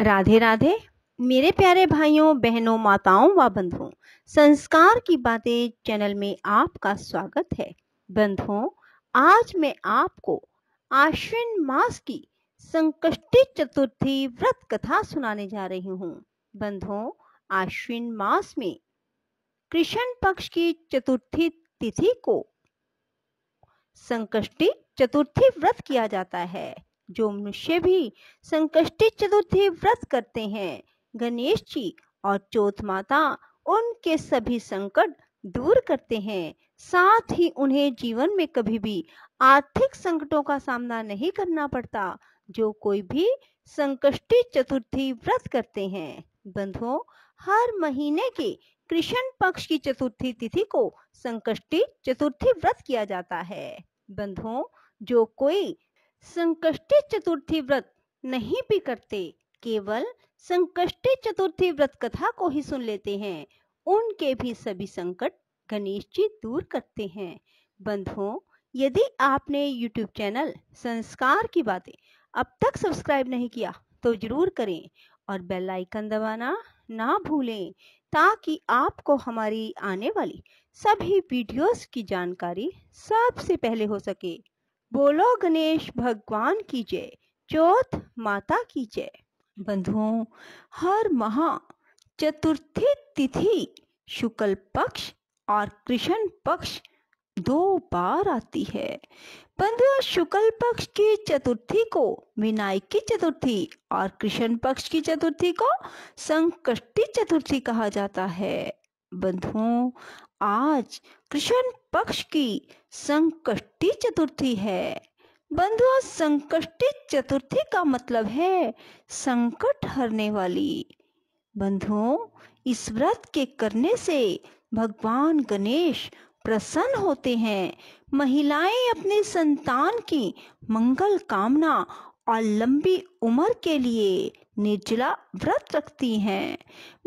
राधे राधे मेरे प्यारे भाइयों बहनों माताओं व बंधुओं संस्कार की बातें चैनल में आपका स्वागत है बंधुओं आज मैं आपको आश्विन मास की संकष्टी चतुर्थी व्रत कथा सुनाने जा रही हूँ बंधुओं आश्विन मास में कृष्ण पक्ष की चतुर्थी तिथि को संकष्टी चतुर्थी व्रत किया जाता है जो मनुष्य भी संकष्टी चतुर्थी व्रत करते हैं गणेश जी और चौथ माता उनके सभी संकट दूर करते हैं साथ ही उन्हें जीवन में कभी भी आर्थिक संकटों का सामना नहीं करना पड़ता जो कोई भी संकष्टी चतुर्थी व्रत करते हैं बंधुओं हर महीने के कृष्ण पक्ष की चतुर्थी तिथि को संकष्टी चतुर्थी व्रत किया जाता है बंधुओं जो कोई संकष्टी चतुर्थी व्रत नहीं भी करते केवल संकष्टी चतुर्थी व्रत कथा को ही सुन लेते हैं उनके भी सभी संकट गणेश जी दूर करते हैं बंधुओं यदि आपने YouTube चैनल संस्कार की बातें अब तक सब्सक्राइब नहीं किया तो जरूर करें और बेल आइकन दबाना ना भूलें ताकि आपको हमारी आने वाली सभी वीडियोस की जानकारी सबसे पहले हो सके बोलो गणेश भगवान की जय चौथ माता की जय बंधुओं हर महा चतुर्थी तिथि शुक्ल पक्ष और कृष्ण पक्ष दो बार आती है बंधुओं शुक्ल पक्ष की चतुर्थी को विनायक की चतुर्थी और कृष्ण पक्ष की चतुर्थी को संकष्टी चतुर्थी कहा जाता है बंधुओं आज कृष्ण पक्ष की संकष्टी चतुर्थी है बंधुओं संकष्टी चतुर्थी का मतलब है संकट हरने वाली बंधुओं इस व्रत के करने से भगवान गणेश प्रसन्न होते हैं महिलाएं अपने संतान की मंगल कामना और लंबी उम्र के लिए निर्जला व्रत रखती हैं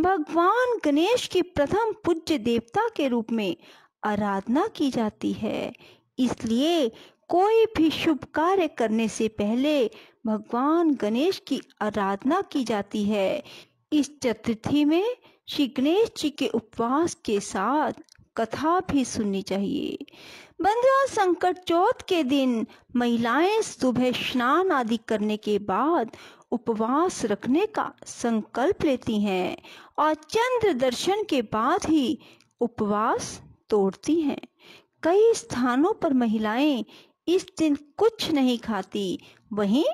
भगवान गणेश की प्रथम पूज्य देवता के रूप में आराधना की जाती है इसलिए कोई भी शुभ कार्य करने से पहले भगवान गणेश की आराधना की जाती है इस चतुर्थी में श्री गणेश जी के उपवास के साथ कथा भी सुननी चाहिए बंधुआ संकट चौथ के दिन महिलाएं सुबह स्नान आदि करने के बाद उपवास रखने का संकल्प लेती हैं और चंद्र दर्शन के बाद ही उपवास तोड़ती हैं कई स्थानों पर महिलाएं इस दिन कुछ नहीं खाती वहीं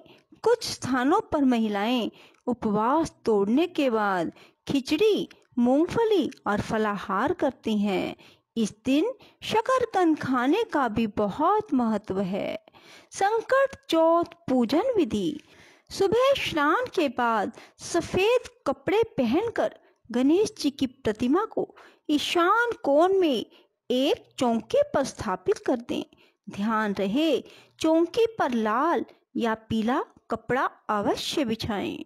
कुछ स्थानों पर महिलाएं उपवास तोड़ने के बाद खिचड़ी मूंगफली और फलाहार करती हैं इस दिन शकरकंद खाने का भी बहुत महत्व है संकट चौथ पूजन विधि सुबह स्नान के बाद सफेद कपड़े पहनकर गणेश जी की प्रतिमा को ईशान कोण में एक चौके पर स्थापित कर दें ध्यान रहे चौकी पर लाल या पीला कपड़ा अवश्य बिछाएं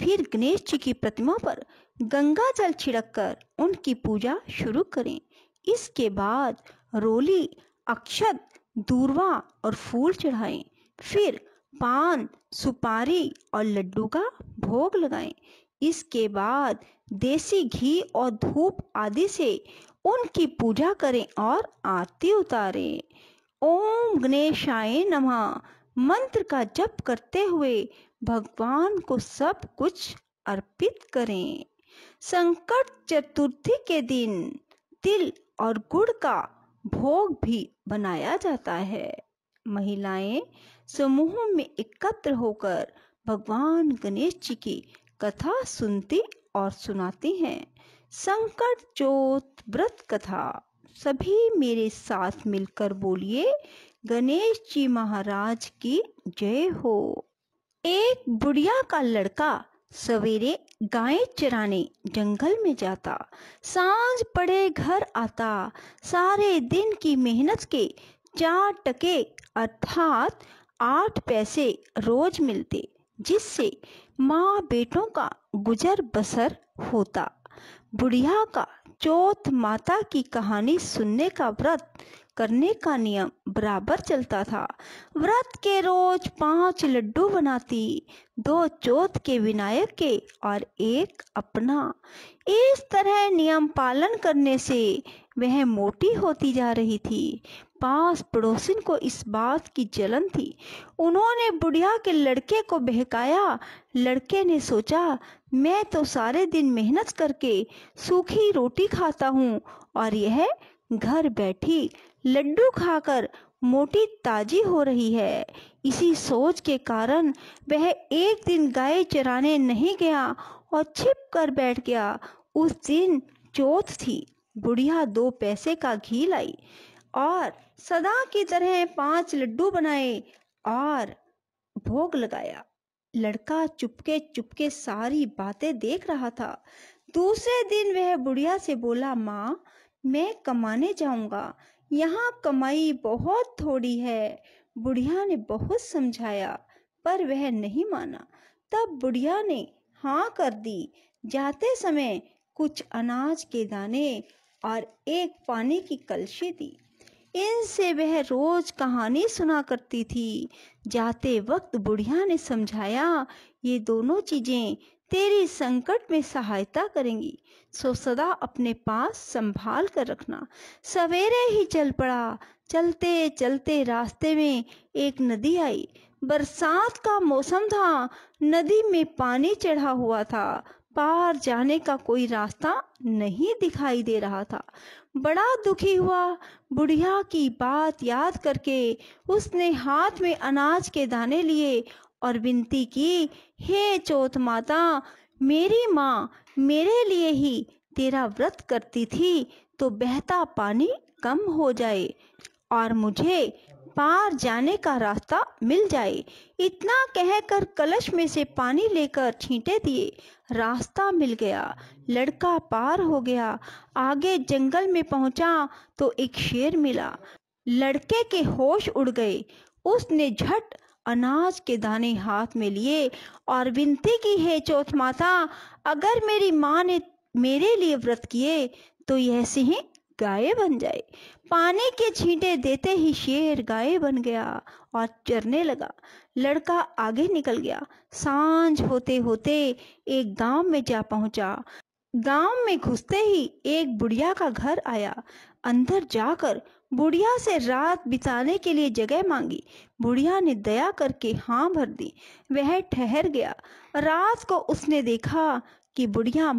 फिर गणेश जी की प्रतिमा पर गंगा जल छिड़क कर उनकी पूजा शुरू करें इसके बाद रोली अक्षत दूरवा और फूल चढ़ाएं फिर पान सुपारी और लड्डू का भोग लगाएं इसके बाद देसी घी और धूप आदि से उनकी पूजा करें और आरती उतारें ओम गणेशाय नमः मंत्र का जप करते हुए भगवान को सब कुछ अर्पित करें संकट चतुर्थी के दिन तिल और गुड़ का भोग भी बनाया जाता है महिलाएं समूह में एकत्र होकर भगवान गणेश जी की कथा सुनती और सुनाती हैं संकट जोत व्रत कथा सभी मेरे साथ मिलकर बोलिए गणेश जी महाराज की जय हो एक बुढ़िया का लड़का सवेरे गाय चराने जंगल में जाता सांझ पड़े घर आता सारे दिन की मेहनत के चार टके अर्थात आठ पैसे रोज मिलते जिससे माँ बेटों का गुजर बसर होता बुढ़िया का चौथ माता की कहानी सुनने का व्रत करने का नियम बराबर चलता था व्रत के रोज पांच लड्डू बनाती दो चौथ के विनायक के और एक अपना इस तरह नियम पालन करने से वह मोटी होती जा रही थी पास पड़ोसिन को इस बात की जलन थी उन्होंने बुढ़िया के लड़के को बहकाया लड़के ने सोचा मैं तो सारे दिन मेहनत करके सूखी रोटी खाता हूँ और यह घर बैठी लड्डू खाकर मोटी ताजी हो रही है इसी सोच के कारण वह एक दिन गाय चराने नहीं गया और छिप कर बैठ गया उस दिन चौथ थी बुढ़िया दो पैसे का घी लाई और सदा की तरह पांच लड्डू बनाए और भोग लगाया लड़का चुपके चुपके सारी बातें देख रहा था दूसरे दिन वह बुढ़िया से बोला माँ मैं कमाने जाऊंगा यहाँ कमाई बहुत थोड़ी है बुढ़िया ने बहुत समझाया पर वह नहीं माना तब बुढ़िया ने हाँ कर दी जाते समय कुछ अनाज के दाने और एक पानी की कलशी दी इनसे वह रोज कहानी सुना करती थी जाते वक्त बुढ़िया ने समझाया ये दोनों चीजें तेरी संकट में सहायता करेंगी सो सदा अपने पास संभाल कर रखना सवेरे ही चल पड़ा चलते चलते रास्ते में एक नदी आई बरसात का मौसम था नदी में पानी चढ़ा हुआ था पार जाने का कोई रास्ता नहीं दिखाई दे रहा था बड़ा दुखी हुआ बुढ़िया की बात याद करके उसने हाथ में अनाज के दाने लिए और विनती की हे चौथ माता मेरी माँ मेरे लिए ही तेरा व्रत करती थी तो बहता पानी कम हो जाए और मुझे पार जाने का रास्ता मिल जाए इतना कहकर कलश में से पानी लेकर छींटे दिए रास्ता मिल गया लड़का पार हो गया आगे जंगल में पहुंचा तो एक शेर मिला लड़के के होश उड़ गए उसने झट अनाज के दाने हाथ में लिए और विनती की है चौथ माता अगर मेरी माँ ने मेरे लिए व्रत किए तो यह सिंह गाय बन जाए पानी के छींटे देते ही शेर गाय बन गया और चरने लगा लड़का आगे निकल गया सांझ होते होते एक गांव में जा पहुंचा गांव में घुसते ही एक बुढ़िया का घर आया अंदर जाकर बुढ़िया से रात बिताने के लिए जगह मांगी बुढ़िया ने दया करके हाँ भर दी वह ठहर गया रात को उसने देखा कि बुढ़िया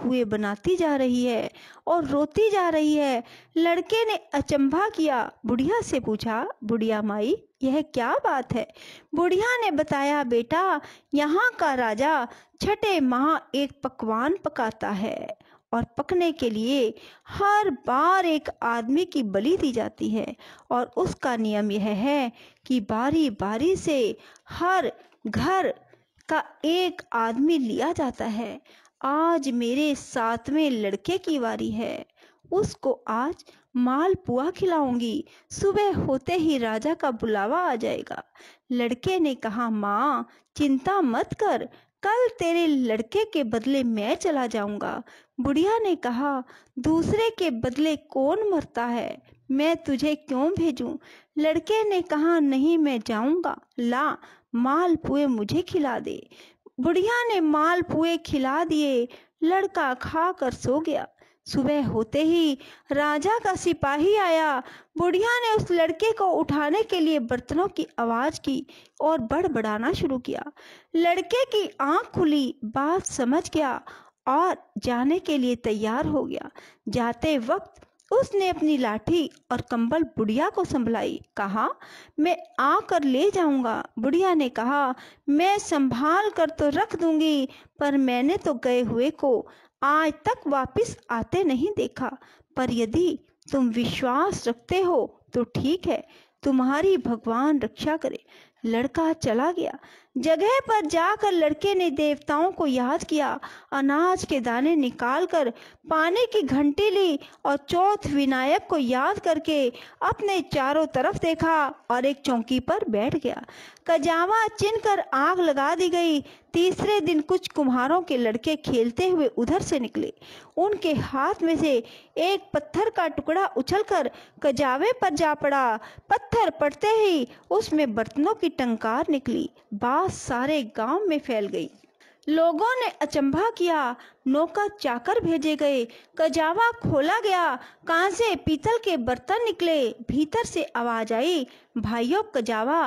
पुए बनाती जा रही है और रोती जा रही है लड़के ने अचंभा किया बुढ़िया से पूछा बुढ़िया माई यह क्या बात है बुढ़िया ने बताया बेटा यहाँ का राजा छठे माह एक पकवान पकाता है और पकने के लिए हर बार एक आदमी की बलि दी जाती है और उसका नियम यह है कि बारी बारी से हर घर का एक आदमी लिया जाता है आज मेरे सातवें लड़के की वारी है उसको आज मालपुआ खिलाऊंगी सुबह होते ही राजा का बुलावा आ जाएगा लड़के ने कहा माँ चिंता मत कर कल तेरे लड़के के बदले मैं चला जाऊंगा बुढ़िया ने कहा दूसरे के बदले कौन मरता है मैं तुझे क्यों भेजूं? लड़के ने कहा नहीं मैं जाऊंगा ला मालपुए मुझे खिला दे बुढ़िया ने माल पुए खिला दिए लड़का खा कर सो गया सुबह होते ही राजा का सिपाही आया बुढ़िया ने उस लड़के को उठाने के लिए बर्तनों की आवाज की और बड़बड़ाना शुरू किया लड़के की आंख खुली बात समझ गया और जाने के लिए तैयार हो गया जाते वक्त उसने अपनी लाठी और कंबल बुढ़िया को संभलाई कहा मैं आकर ले जाऊंगा बुढ़िया ने कहा मैं संभाल कर तो रख दूंगी पर मैंने तो गए हुए को आज तक वापस आते नहीं देखा पर यदि तुम विश्वास रखते हो तो ठीक है तुम्हारी भगवान रक्षा करे लड़का चला गया जगह पर जाकर लड़के ने देवताओं को याद किया अनाज के दाने निकालकर पानी की घंटी ली और चौथ विनायक को याद करके अपने चारों तरफ देखा और एक चौकी पर बैठ गया कजामा चिन कर आग लगा दी गई तीसरे दिन कुछ कुम्हारों के लड़के खेलते हुए उधर से निकले उनके हाथ में से एक पत्थर का टुकड़ा उछलकर कजावे पर जा पड़ा पत्थर पड़ते ही उसमें बर्तनों की टंकार निकली बाद आवाज सारे गांव में फैल गई लोगों ने अचंभा किया नौका चाकर भेजे गए कजावा खोला गया से पीतल के बर्तन निकले भीतर से आवाज आई भाइयों कजावा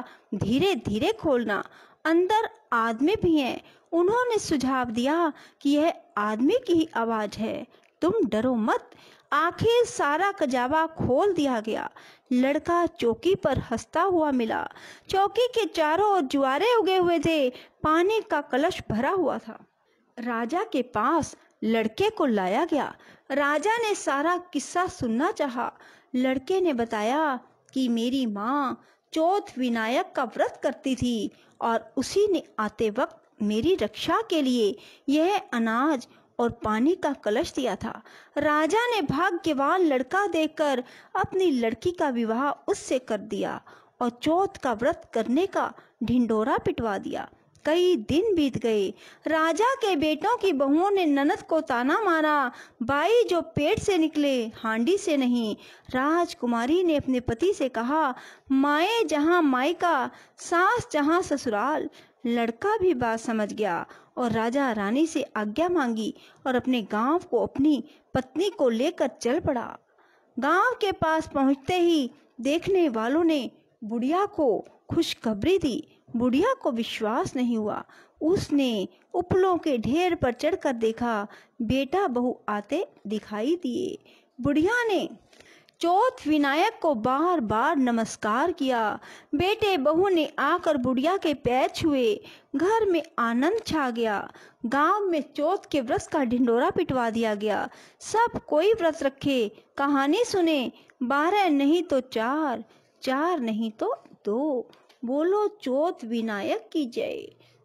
धीरे धीरे खोलना अंदर आदमी भी हैं उन्होंने सुझाव दिया कि यह आदमी की ही आवाज है तुम डरो मत आखिर सारा कजावा खोल दिया गया लड़का चौकी पर हंसता हुआ मिला चौकी के चारों ओर जुआरे उगे हुए थे पानी का कलश भरा हुआ था राजा के पास लड़के को लाया गया राजा ने सारा किस्सा सुनना चाहा लड़के ने बताया कि मेरी माँ चौथ विनायक का व्रत करती थी और उसी ने आते वक्त मेरी रक्षा के लिए यह अनाज और पानी का कलश दिया था राजा ने भाग्यवान लड़का देकर अपनी लड़की का विवाह उससे कर दिया और चौथ का व्रत करने का ढिंडोरा पिटवा दिया कई दिन बीत गए राजा के बेटों की बहुओं ने ननद को ताना मारा बाई जो पेट से निकले हांडी से नहीं राजकुमारी ने अपने पति से कहा माए जहाँ का सास जहां ससुराल लड़का भी बात समझ गया और राजा रानी से आज्ञा मांगी और अपने गांव को अपनी पत्नी को लेकर चल पड़ा गांव के पास पहुंचते ही देखने वालों ने बुढ़िया को खुशखबरी दी बुढ़िया को विश्वास नहीं हुआ उसने उपलों के ढेर पर चढ़कर देखा बेटा बहु आते दिखाई दिए बुढ़िया ने चौथ विनायक को बार बार नमस्कार किया बेटे बहू ने आकर बुढ़िया के पैर छुए घर में आनंद छा गया गांव में चौथ के व्रत का ढिंडोरा पिटवा दिया गया सब कोई व्रत रखे कहानी सुने बारह नहीं तो चार चार नहीं तो दो बोलो चौथ विनायक की जय